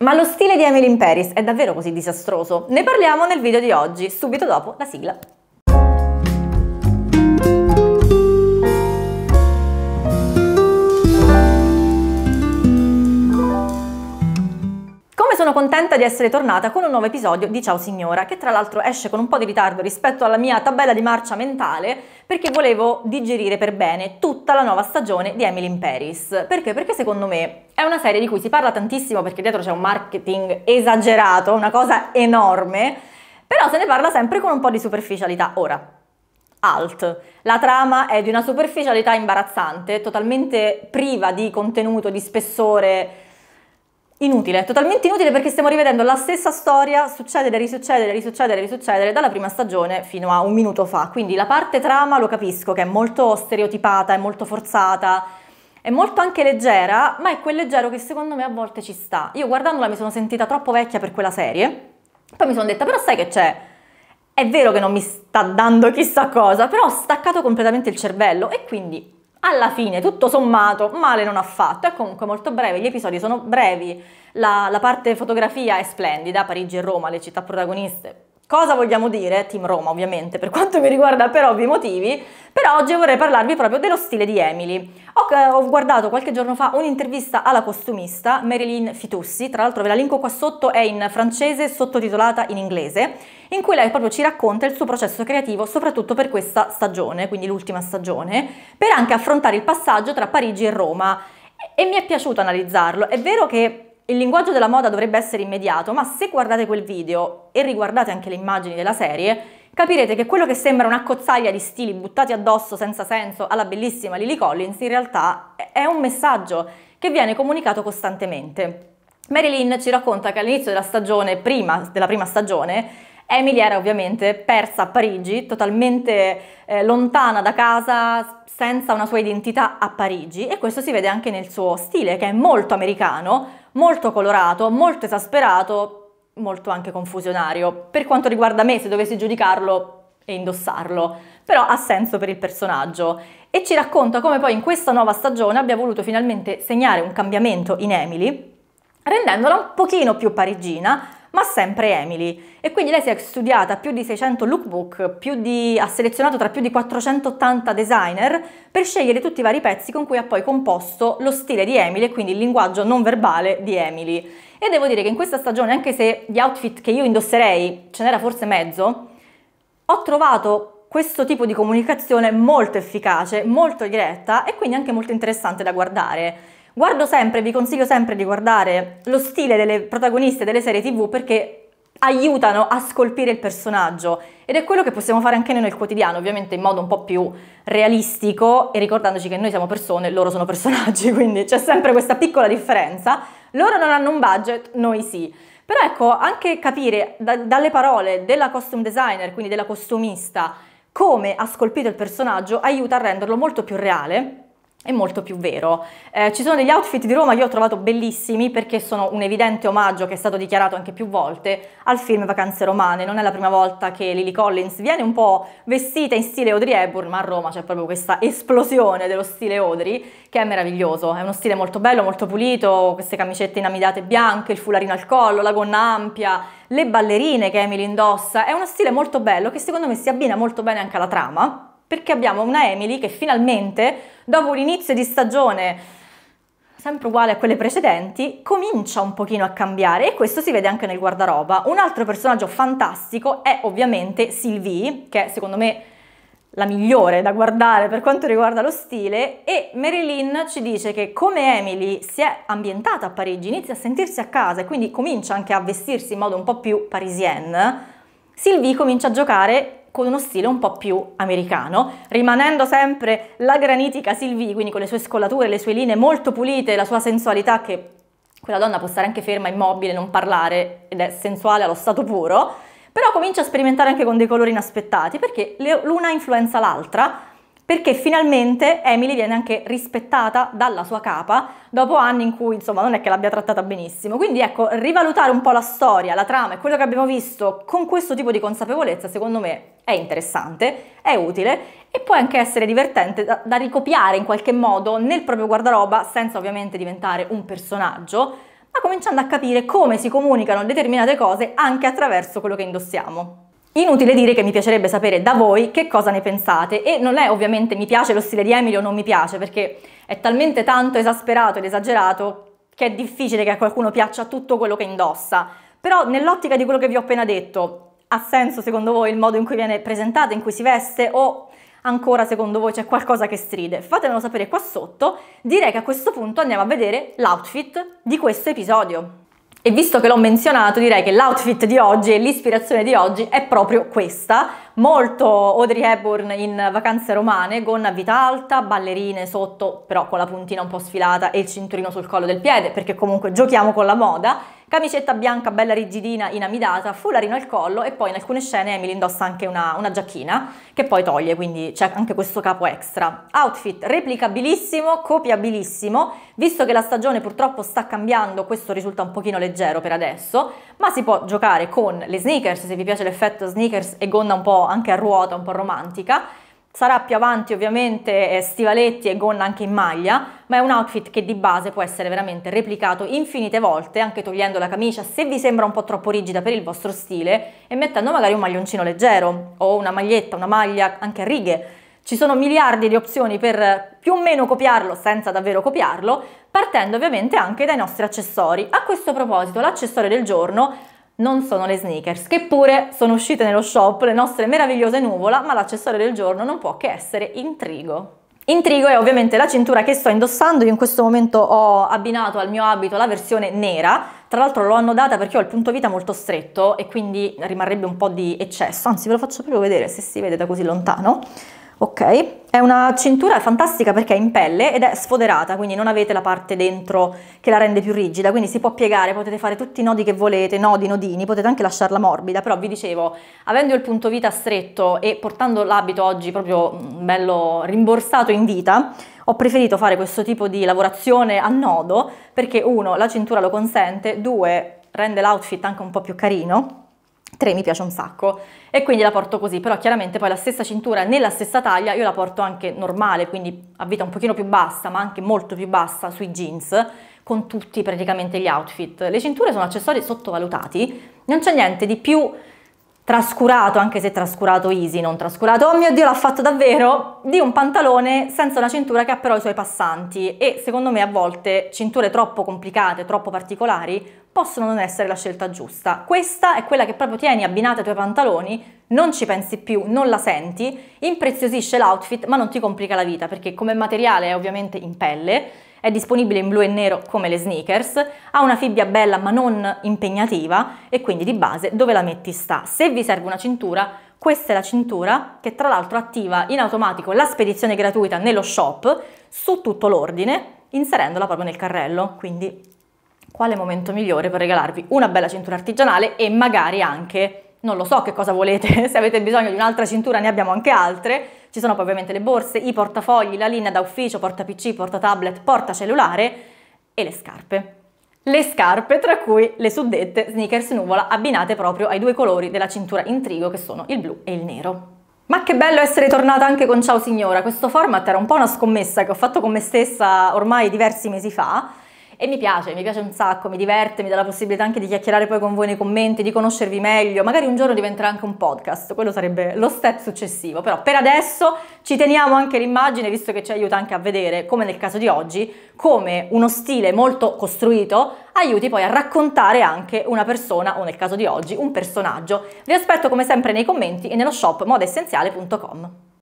Ma lo stile di Emily in Paris è davvero così disastroso? Ne parliamo nel video di oggi, subito dopo la sigla. sono contenta di essere tornata con un nuovo episodio di Ciao Signora, che tra l'altro esce con un po' di ritardo rispetto alla mia tabella di marcia mentale, perché volevo digerire per bene tutta la nuova stagione di Emily in Paris. Perché? Perché secondo me è una serie di cui si parla tantissimo perché dietro c'è un marketing esagerato, una cosa enorme, però se ne parla sempre con un po' di superficialità. Ora, Alt. La trama è di una superficialità imbarazzante, totalmente priva di contenuto, di spessore, Inutile, totalmente inutile perché stiamo rivedendo la stessa storia succedere, risuccedere, risuccedere, risuccedere dalla prima stagione fino a un minuto fa. Quindi la parte trama lo capisco che è molto stereotipata, è molto forzata, è molto anche leggera, ma è quel leggero che secondo me a volte ci sta. Io guardandola mi sono sentita troppo vecchia per quella serie, poi mi sono detta però sai che c'è? È vero che non mi sta dando chissà cosa, però ho staccato completamente il cervello e quindi alla fine, tutto sommato, male non ha fatto, è comunque molto breve, gli episodi sono brevi, la, la parte fotografia è splendida, Parigi e Roma, le città protagoniste, Cosa vogliamo dire? Team Roma ovviamente, per quanto mi riguarda per ovvi motivi, però oggi vorrei parlarvi proprio dello stile di Emily. Ho, ho guardato qualche giorno fa un'intervista alla costumista Marilyn Fitussi, tra l'altro ve la linko qua sotto, è in francese sottotitolata in inglese, in cui lei proprio ci racconta il suo processo creativo soprattutto per questa stagione, quindi l'ultima stagione, per anche affrontare il passaggio tra Parigi e Roma. E, e mi è piaciuto analizzarlo, è vero che il linguaggio della moda dovrebbe essere immediato, ma se guardate quel video e riguardate anche le immagini della serie, capirete che quello che sembra una cozzaglia di stili buttati addosso senza senso alla bellissima Lily Collins in realtà è un messaggio che viene comunicato costantemente. Marilyn ci racconta che all'inizio della stagione, prima della prima stagione, Emily era ovviamente persa a Parigi, totalmente eh, lontana da casa, senza una sua identità a Parigi e questo si vede anche nel suo stile che è molto americano, molto colorato, molto esasperato, molto anche confusionario. Per quanto riguarda me, se dovessi giudicarlo e indossarlo, però ha senso per il personaggio e ci racconta come poi in questa nuova stagione abbia voluto finalmente segnare un cambiamento in Emily, rendendola un pochino più parigina, ma sempre Emily. E quindi lei si è studiata più di 600 lookbook, di, ha selezionato tra più di 480 designer per scegliere tutti i vari pezzi con cui ha poi composto lo stile di Emily e quindi il linguaggio non verbale di Emily. E devo dire che in questa stagione, anche se gli outfit che io indosserei ce n'era forse mezzo, ho trovato questo tipo di comunicazione molto efficace, molto diretta e quindi anche molto interessante da guardare. Guardo sempre, vi consiglio sempre di guardare lo stile delle protagoniste delle serie tv perché aiutano a scolpire il personaggio ed è quello che possiamo fare anche noi nel quotidiano, ovviamente in modo un po' più realistico e ricordandoci che noi siamo persone, loro sono personaggi, quindi c'è sempre questa piccola differenza. Loro non hanno un budget, noi sì. Però ecco, anche capire da, dalle parole della costume designer, quindi della costumista, come ha scolpito il personaggio aiuta a renderlo molto più reale è molto più vero. Eh, ci sono degli outfit di Roma che io ho trovato bellissimi perché sono un evidente omaggio che è stato dichiarato anche più volte al film Vacanze Romane. Non è la prima volta che Lily Collins viene un po' vestita in stile Audrey Hepburn, ma a Roma c'è proprio questa esplosione dello stile Audrey che è meraviglioso. È uno stile molto bello, molto pulito, queste camicette inamidate bianche, il fularino al collo, la gonna ampia, le ballerine che Emily indossa. È uno stile molto bello che secondo me si abbina molto bene anche alla trama perché abbiamo una Emily che finalmente, dopo un inizio di stagione sempre uguale a quelle precedenti, comincia un pochino a cambiare e questo si vede anche nel guardaroba. Un altro personaggio fantastico è ovviamente Sylvie, che è secondo me la migliore da guardare per quanto riguarda lo stile e Marilyn ci dice che come Emily si è ambientata a Parigi, inizia a sentirsi a casa e quindi comincia anche a vestirsi in modo un po' più parisienne, Sylvie comincia a giocare con uno stile un po' più americano, rimanendo sempre la granitica Sylvie, quindi con le sue scolature, le sue linee molto pulite, la sua sensualità che quella donna può stare anche ferma, immobile, non parlare ed è sensuale allo stato puro, però comincia a sperimentare anche con dei colori inaspettati perché l'una influenza l'altra perché finalmente Emily viene anche rispettata dalla sua capa dopo anni in cui insomma non è che l'abbia trattata benissimo. Quindi ecco, rivalutare un po' la storia, la trama e quello che abbiamo visto con questo tipo di consapevolezza secondo me è interessante, è utile e può anche essere divertente da, da ricopiare in qualche modo nel proprio guardaroba senza ovviamente diventare un personaggio ma cominciando a capire come si comunicano determinate cose anche attraverso quello che indossiamo. Inutile dire che mi piacerebbe sapere da voi che cosa ne pensate e non è ovviamente mi piace lo stile di Emily o non mi piace perché è talmente tanto esasperato ed esagerato che è difficile che a qualcuno piaccia tutto quello che indossa. Però nell'ottica di quello che vi ho appena detto, ha senso secondo voi il modo in cui viene presentata, in cui si veste o ancora secondo voi c'è qualcosa che stride? Fatemelo sapere qua sotto. Direi che a questo punto andiamo a vedere l'outfit di questo episodio. E visto che l'ho menzionato, direi che l'outfit di oggi e l'ispirazione di oggi è proprio questa, molto Audrey Hepburn in vacanze romane, gonna a vita alta, ballerine sotto, però con la puntina un po' sfilata e il cinturino sul collo del piede, perché comunque giochiamo con la moda Camicetta bianca bella rigidina inamidata, fularino al collo e poi in alcune scene Emily indossa anche una, una giacchina che poi toglie, quindi c'è anche questo capo extra. Outfit replicabilissimo, copiabilissimo, visto che la stagione purtroppo sta cambiando, questo risulta un pochino leggero per adesso, ma si può giocare con le sneakers, se vi piace l'effetto sneakers e gonna un po' anche a ruota, un po' romantica, Sarà più avanti ovviamente eh, stivaletti e gonna anche in maglia, ma è un outfit che di base può essere veramente replicato infinite volte, anche togliendo la camicia se vi sembra un po' troppo rigida per il vostro stile e mettendo magari un maglioncino leggero o una maglietta, una maglia anche a righe. Ci sono miliardi di opzioni per più o meno copiarlo senza davvero copiarlo, partendo ovviamente anche dai nostri accessori. A questo proposito, l'accessorio del giorno non sono le sneakers, che pure sono uscite nello shop, le nostre meravigliose nuvola, ma l'accessorio del giorno non può che essere intrigo. Intrigo è ovviamente la cintura che sto indossando, io in questo momento ho abbinato al mio abito la versione nera, tra l'altro l'ho annodata perché ho il punto vita molto stretto e quindi rimarrebbe un po' di eccesso, anzi ve lo faccio proprio vedere se si vede da così lontano ok? È una cintura fantastica perché è in pelle ed è sfoderata, quindi non avete la parte dentro che la rende più rigida, quindi si può piegare, potete fare tutti i nodi che volete, nodi, nodini, potete anche lasciarla morbida, però vi dicevo, avendo il punto vita stretto e portando l'abito oggi proprio mm, bello rimborsato in vita, ho preferito fare questo tipo di lavorazione a nodo perché uno, la cintura lo consente, due, rende l'outfit anche un po' più carino, 3 mi piace un sacco e quindi la porto così, però chiaramente poi la stessa cintura nella stessa taglia io la porto anche normale, quindi a vita un pochino più bassa, ma anche molto più bassa sui jeans, con tutti praticamente gli outfit. Le cinture sono accessori sottovalutati, non c'è niente di più trascurato, anche se trascurato easy, non trascurato, oh mio Dio l'ha fatto davvero, di un pantalone senza una cintura che ha però i suoi passanti e secondo me a volte cinture troppo complicate, troppo particolari possono non essere la scelta giusta. Questa è quella che proprio tieni abbinata ai tuoi pantaloni, non ci pensi più, non la senti, impreziosisce l'outfit ma non ti complica la vita perché come materiale è ovviamente in pelle è disponibile in blu e nero come le sneakers, ha una fibbia bella ma non impegnativa e quindi di base dove la metti sta. Se vi serve una cintura, questa è la cintura che tra l'altro attiva in automatico la spedizione gratuita nello shop su tutto l'ordine inserendola proprio nel carrello, quindi quale momento migliore per regalarvi una bella cintura artigianale e magari anche non lo so che cosa volete, se avete bisogno di un'altra cintura ne abbiamo anche altre, ci sono poi ovviamente le borse, i portafogli, la linea da ufficio, porta PC, porta tablet, porta cellulare e le scarpe. Le scarpe, tra cui le suddette sneakers nuvola abbinate proprio ai due colori della cintura intrigo che sono il blu e il nero. Ma che bello essere tornata anche con Ciao Signora, questo format era un po' una scommessa che ho fatto con me stessa ormai diversi mesi fa e mi piace, mi piace un sacco, mi diverte, mi dà la possibilità anche di chiacchierare poi con voi nei commenti, di conoscervi meglio, magari un giorno diventerà anche un podcast, quello sarebbe lo step successivo, però per adesso ci teniamo anche l'immagine, visto che ci aiuta anche a vedere, come nel caso di oggi, come uno stile molto costruito aiuti poi a raccontare anche una persona o nel caso di oggi un personaggio. Vi aspetto come sempre nei commenti e nello shop modaessenziale.com.